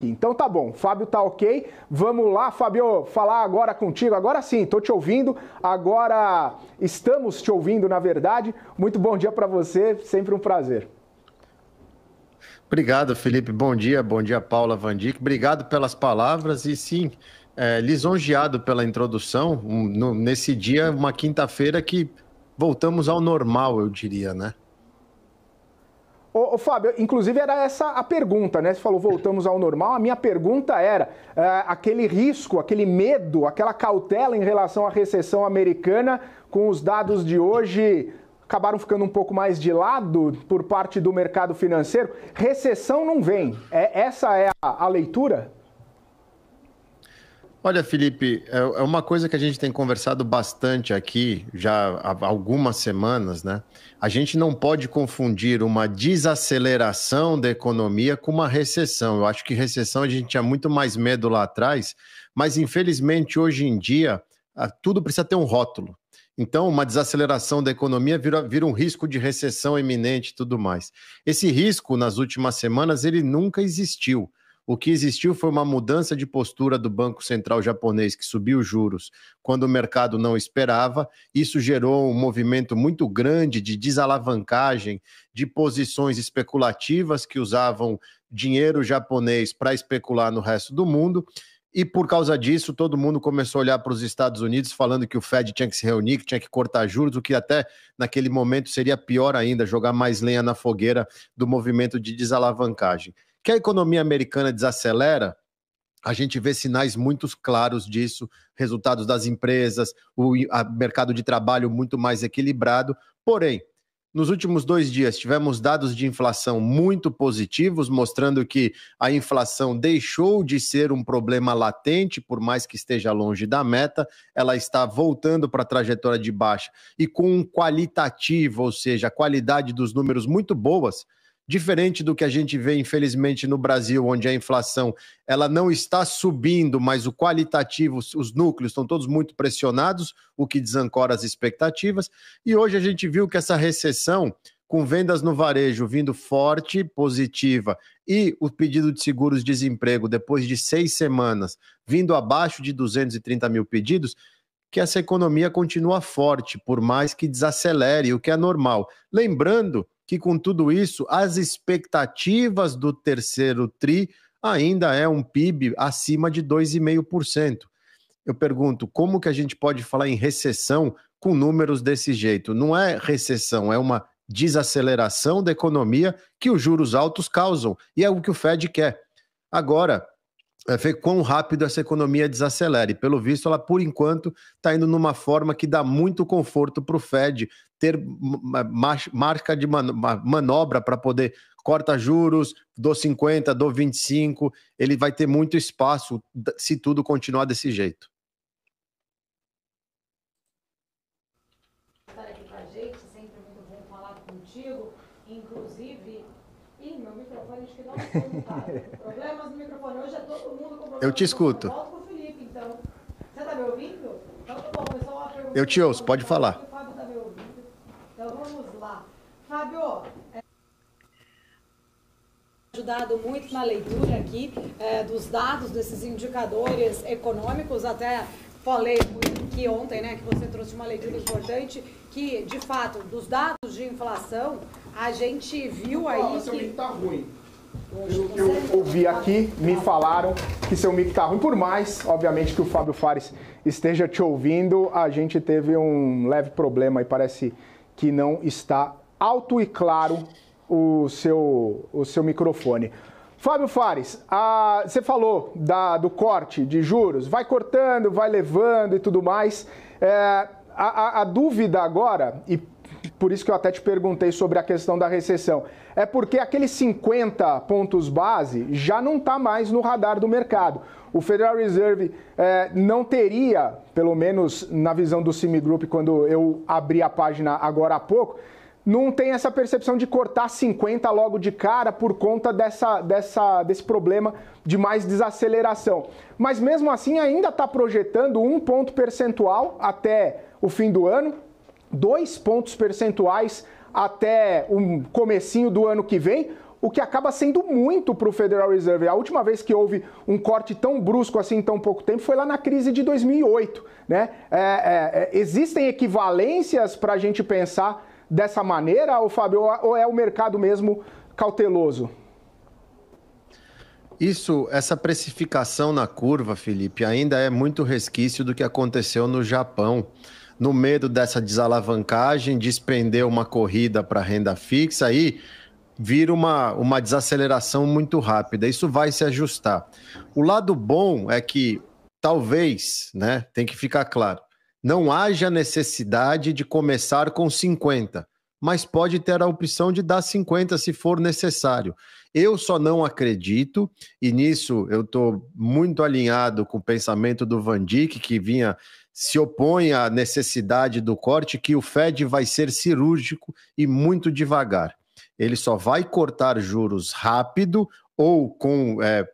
Então tá bom, Fábio tá ok. Vamos lá, Fábio, falar agora contigo. Agora sim, tô te ouvindo. Agora estamos te ouvindo, na verdade. Muito bom dia para você, sempre um prazer. Obrigado, Felipe. Bom dia, bom dia, Paula Vandic. Obrigado pelas palavras e sim, é, lisonjeado pela introdução um, no, nesse dia, uma quinta-feira que voltamos ao normal, eu diria, né? Ô, ô, Fábio, inclusive era essa a pergunta, né? Você falou voltamos ao normal. A minha pergunta era é, aquele risco, aquele medo, aquela cautela em relação à recessão americana, com os dados de hoje acabaram ficando um pouco mais de lado por parte do mercado financeiro. Recessão não vem. É, essa é a, a leitura? Olha, Felipe, é, é uma coisa que a gente tem conversado bastante aqui já há algumas semanas, né? A gente não pode confundir uma desaceleração da economia com uma recessão. Eu acho que recessão a gente tinha muito mais medo lá atrás, mas infelizmente hoje em dia tudo precisa ter um rótulo. Então, uma desaceleração da economia vira, vira, um risco de recessão iminente e tudo mais. Esse risco, nas últimas semanas, ele nunca existiu. O que existiu foi uma mudança de postura do Banco Central japonês, que subiu juros quando o mercado não esperava. Isso gerou um movimento muito grande de desalavancagem de posições especulativas que usavam dinheiro japonês para especular no resto do mundo. E por causa disso, todo mundo começou a olhar para os Estados Unidos falando que o Fed tinha que se reunir, que tinha que cortar juros, o que até naquele momento seria pior ainda, jogar mais lenha na fogueira do movimento de desalavancagem que a economia americana desacelera, a gente vê sinais muito claros disso, resultados das empresas, o mercado de trabalho muito mais equilibrado. Porém, nos últimos dois dias tivemos dados de inflação muito positivos, mostrando que a inflação deixou de ser um problema latente, por mais que esteja longe da meta, ela está voltando para a trajetória de baixa e com um qualitativo, ou seja, a qualidade dos números muito boas Diferente do que a gente vê, infelizmente, no Brasil, onde a inflação ela não está subindo, mas o qualitativo, os núcleos estão todos muito pressionados, o que desancora as expectativas. E hoje a gente viu que essa recessão, com vendas no varejo vindo forte, positiva, e o pedido de seguros-desemprego, depois de seis semanas, vindo abaixo de 230 mil pedidos, que essa economia continua forte, por mais que desacelere, o que é normal. Lembrando que com tudo isso, as expectativas do terceiro TRI ainda é um PIB acima de 2,5%. Eu pergunto, como que a gente pode falar em recessão com números desse jeito? Não é recessão, é uma desaceleração da economia que os juros altos causam, e é o que o Fed quer. Agora, é ver quão rápido essa economia desacelere. Pelo visto, ela, por enquanto, está indo numa forma que dá muito conforto para o Fed ter marca de manobra para poder corta juros, do 50, do 25, ele vai ter muito espaço se tudo continuar desse jeito. Tá inclusive, ih, meu microfone acho que não está eu te escuto. Eu então. tá então tá te ouço, pode falar. Tá então vamos lá. Fábio, é, ajudado muito na leitura aqui é, dos dados desses indicadores econômicos, até falei que ontem, né, que você trouxe uma leitura importante, que de fato, dos dados de inflação, a gente viu aí. O que... tá ruim que eu, ouvi aqui, me falaram que seu mic tá ruim. Por mais, obviamente, que o Fábio Fares esteja te ouvindo, a gente teve um leve problema e parece que não está alto e claro o seu, o seu microfone. Fábio Fares, a, você falou da, do corte de juros, vai cortando, vai levando e tudo mais. É, a, a, a dúvida agora, e por isso que eu até te perguntei sobre a questão da recessão. É porque aqueles 50 pontos base já não está mais no radar do mercado. O Federal Reserve é, não teria, pelo menos na visão do Group quando eu abri a página agora há pouco, não tem essa percepção de cortar 50 logo de cara por conta dessa, dessa, desse problema de mais desaceleração. Mas mesmo assim ainda está projetando um ponto percentual até o fim do ano, dois pontos percentuais até o comecinho do ano que vem, o que acaba sendo muito para o Federal Reserve. A última vez que houve um corte tão brusco assim em tão pouco tempo foi lá na crise de 2008. Né? É, é, é, existem equivalências para a gente pensar dessa maneira, ou Fábio, ou é o mercado mesmo cauteloso? Isso, essa precificação na curva, Felipe, ainda é muito resquício do que aconteceu no Japão no medo dessa desalavancagem, despender uma corrida para renda fixa, aí vira uma, uma desaceleração muito rápida. Isso vai se ajustar. O lado bom é que talvez, né, tem que ficar claro, não haja necessidade de começar com 50, mas pode ter a opção de dar 50 se for necessário. Eu só não acredito, e nisso eu estou muito alinhado com o pensamento do Van Dijk, que vinha se opõe à necessidade do corte que o Fed vai ser cirúrgico e muito devagar. Ele só vai cortar juros rápido ou com é,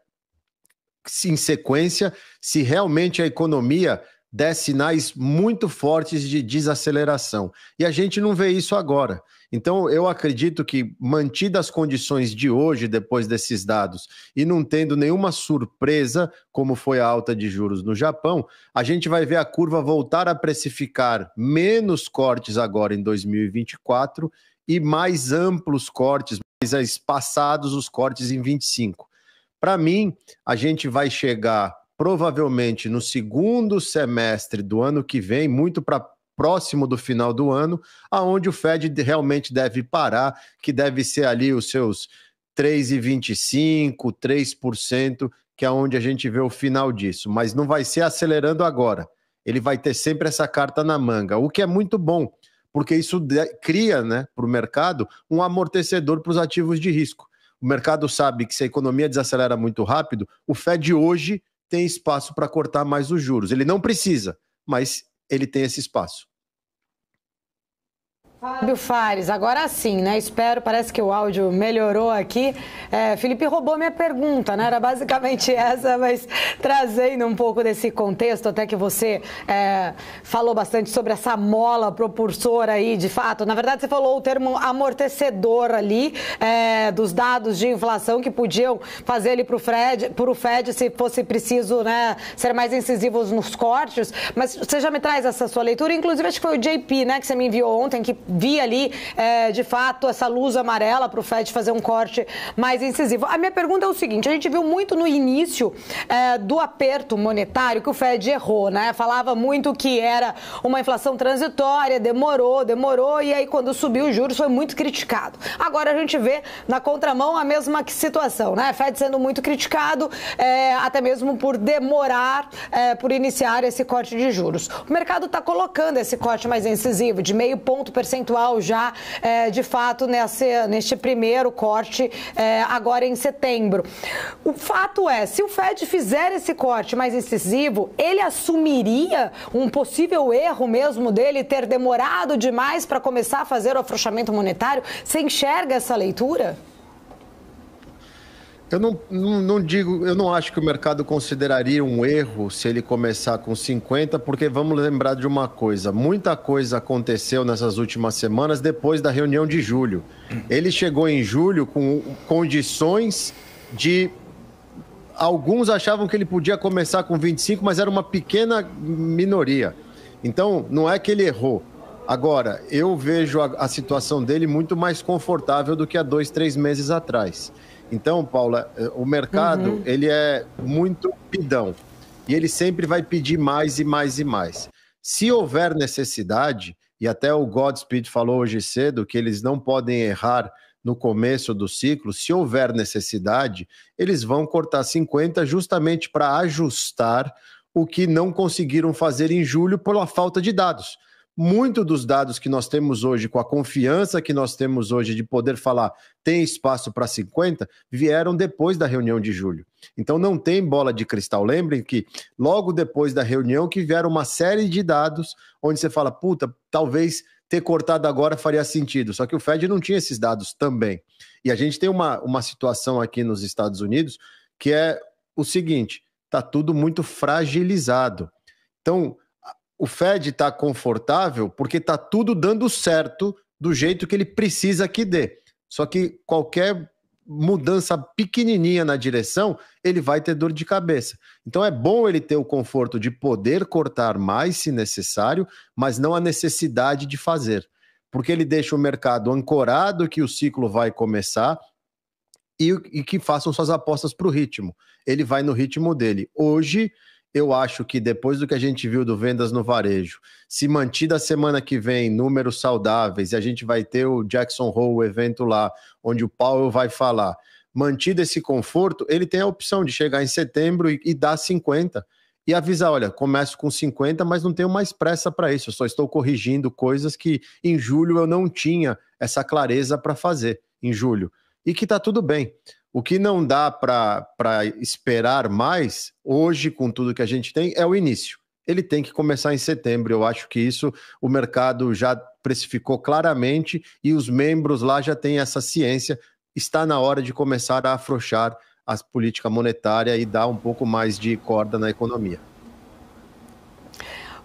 em sequência se realmente a economia der sinais muito fortes de desaceleração. E a gente não vê isso agora. Então, eu acredito que, mantidas as condições de hoje, depois desses dados, e não tendo nenhuma surpresa, como foi a alta de juros no Japão, a gente vai ver a curva voltar a precificar menos cortes agora em 2024 e mais amplos cortes, mais espaçados os cortes em 25. Para mim, a gente vai chegar provavelmente no segundo semestre do ano que vem, muito para próximo do final do ano, aonde o Fed realmente deve parar, que deve ser ali os seus 3,25%, 3%, que é onde a gente vê o final disso. Mas não vai ser acelerando agora. Ele vai ter sempre essa carta na manga, o que é muito bom, porque isso cria né, para o mercado um amortecedor para os ativos de risco. O mercado sabe que se a economia desacelera muito rápido, o Fed hoje tem espaço para cortar mais os juros. Ele não precisa, mas ele tem esse espaço. Fábio Fares, agora sim, né? Espero, parece que o áudio melhorou aqui. É, Felipe roubou minha pergunta, né? Era basicamente essa, mas trazendo um pouco desse contexto, até que você é, falou bastante sobre essa mola propulsora aí, de fato. Na verdade, você falou o termo amortecedor ali é, dos dados de inflação que podiam fazer ele para o Fed, se fosse preciso, né? Ser mais incisivos nos cortes. Mas você já me traz essa sua leitura. Inclusive, acho que foi o JP, né? Que você me enviou ontem, que via ali, é, de fato, essa luz amarela para o Fed fazer um corte mais incisivo. A minha pergunta é o seguinte: a gente viu muito no início é, do aperto monetário que o Fed errou, né? Falava muito que era uma inflação transitória, demorou, demorou, e aí quando subiu os juros foi muito criticado. Agora a gente vê na contramão a mesma situação, né? Fed sendo muito criticado, é, até mesmo por demorar, é, por iniciar esse corte de juros. O mercado está colocando esse corte mais incisivo, de meio ponto percentual percentual já, é, de fato, nesse, neste primeiro corte é, agora em setembro. O fato é, se o Fed fizer esse corte mais incisivo, ele assumiria um possível erro mesmo dele ter demorado demais para começar a fazer o afrouxamento monetário? Você enxerga essa leitura? Eu não, não, não, digo, eu não acho que o mercado consideraria um erro se ele começar com 50, porque vamos lembrar de uma coisa: muita coisa aconteceu nessas últimas semanas depois da reunião de julho. Ele chegou em julho com condições de. Alguns achavam que ele podia começar com 25, mas era uma pequena minoria. Então, não é que ele errou. Agora, eu vejo a, a situação dele muito mais confortável do que há dois, três meses atrás. Então, Paula, eh, o mercado uhum. ele é muito pidão e ele sempre vai pedir mais e mais e mais. Se houver necessidade, e até o Godspeed falou hoje cedo que eles não podem errar no começo do ciclo, se houver necessidade, eles vão cortar 50 justamente para ajustar o que não conseguiram fazer em julho pela falta de dados muito dos dados que nós temos hoje, com a confiança que nós temos hoje de poder falar tem espaço para 50, vieram depois da reunião de julho. Então não tem bola de cristal. Lembrem que logo depois da reunião que vieram uma série de dados onde você fala, puta, talvez ter cortado agora faria sentido. Só que o Fed não tinha esses dados também. E a gente tem uma, uma situação aqui nos Estados Unidos que é o seguinte: está tudo muito fragilizado. Então, o Fed está confortável porque está tudo dando certo do jeito que ele precisa que dê. Só que qualquer mudança pequenininha na direção, ele vai ter dor de cabeça. Então é bom ele ter o conforto de poder cortar mais se necessário, mas não a necessidade de fazer, porque ele deixa o mercado ancorado que o ciclo vai começar e, e que façam suas apostas para o ritmo. Ele vai no ritmo dele. Hoje eu acho que depois do que a gente viu do vendas no varejo, se mantida a semana que vem números saudáveis, e a gente vai ter o Jackson Hole, o evento lá, onde o Powell vai falar, mantido esse conforto, ele tem a opção de chegar em setembro e, e dar 50 e avisar, olha, começo com 50, mas não tenho mais pressa para isso, eu só estou corrigindo coisas que em julho eu não tinha essa clareza para fazer em julho. E que está tudo bem. O que não dá para esperar mais, hoje, com tudo que a gente tem, é o início. Ele tem que começar em setembro. Eu acho que isso o mercado já precificou claramente e os membros lá já têm essa ciência. Está na hora de começar a afrouxar a política monetária e dar um pouco mais de corda na economia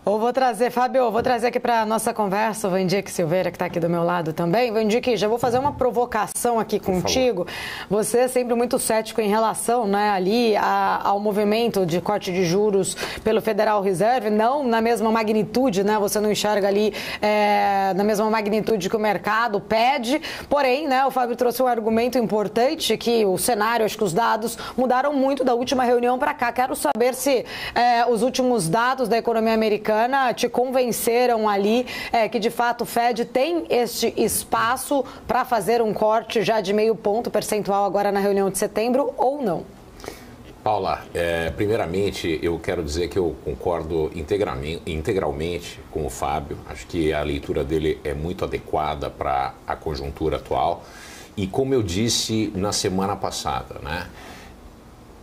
vou trazer, Fábio, vou trazer aqui para a nossa conversa o Vandique Silveira, que está aqui do meu lado também. Vandique, já vou fazer uma provocação aqui contigo. Você é sempre muito cético em relação né, ali a, ao movimento de corte de juros pelo Federal Reserve, não na mesma magnitude, né? Você não enxerga ali é, na mesma magnitude que o mercado pede. Porém, né, o Fábio trouxe um argumento importante que o cenário, acho que os dados mudaram muito da última reunião para cá. Quero saber se é, os últimos dados da economia americana Americana te convenceram ali é, que de fato o Fed tem este espaço para fazer um corte já de meio ponto percentual agora na reunião de setembro ou não? Paula, é, primeiramente eu quero dizer que eu concordo integralmente com o Fábio. Acho que a leitura dele é muito adequada para a conjuntura atual. E como eu disse na semana passada, né?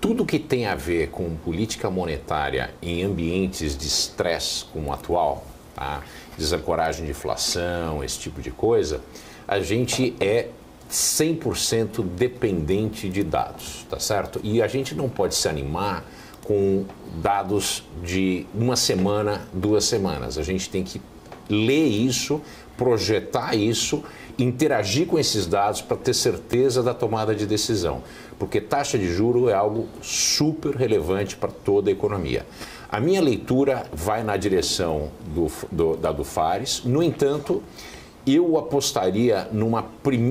tudo que tem a ver com política monetária em ambientes de estresse como o atual, tá? desancoragem de inflação, esse tipo de coisa, a gente é 100% dependente de dados, tá certo? E a gente não pode se animar com dados de uma semana, duas semanas. A gente tem que ler isso, projetar isso, interagir com esses dados para ter certeza da tomada de decisão porque taxa de juro é algo super relevante para toda a economia. A minha leitura vai na direção do, do, da do Fares, no entanto, eu apostaria numa,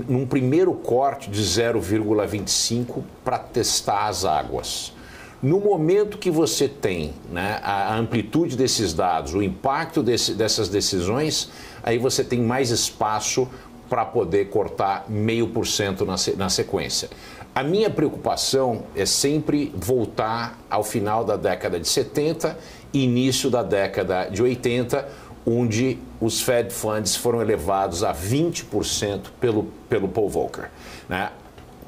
num primeiro corte de 0,25 para testar as águas. No momento que você tem né, a amplitude desses dados, o impacto desse, dessas decisões, aí você tem mais espaço para poder cortar meio por cento na sequência. A minha preocupação é sempre voltar ao final da década de 70 início da década de 80, onde os Fed Funds foram elevados a 20% pelo, pelo Paul Volcker. Né?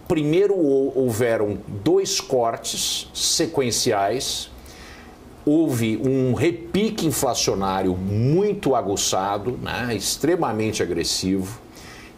Primeiro houveram dois cortes sequenciais, houve um repique inflacionário muito aguçado, né? extremamente agressivo,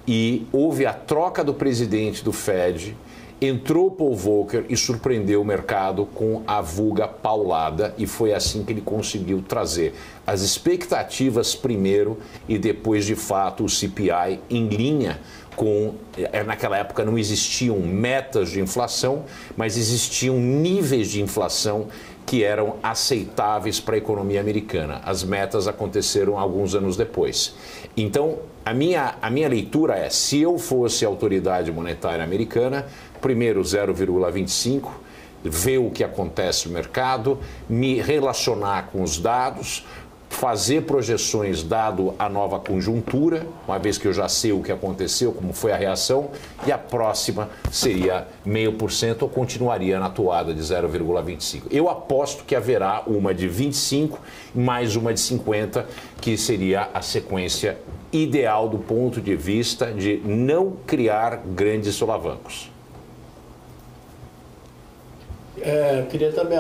e houve a troca do presidente do Fed Entrou Paul Volcker e surpreendeu o mercado com a vulga paulada e foi assim que ele conseguiu trazer as expectativas primeiro e depois de fato o CPI em linha com eh, naquela época não existiam metas de inflação, mas existiam níveis de inflação que eram aceitáveis para a economia americana. As metas aconteceram alguns anos depois. Então, a minha, a minha leitura é: se eu fosse autoridade monetária americana, primeiro 0,25, ver o que acontece no mercado, me relacionar com os dados, fazer projeções dado a nova conjuntura, uma vez que eu já sei o que aconteceu, como foi a reação, e a próxima seria 0,5% ou continuaria na toada de 0,25%. Eu aposto que haverá uma de 25 mais uma de 50, que seria a sequência ideal do ponto de vista de não criar grandes solavancos. É, queria também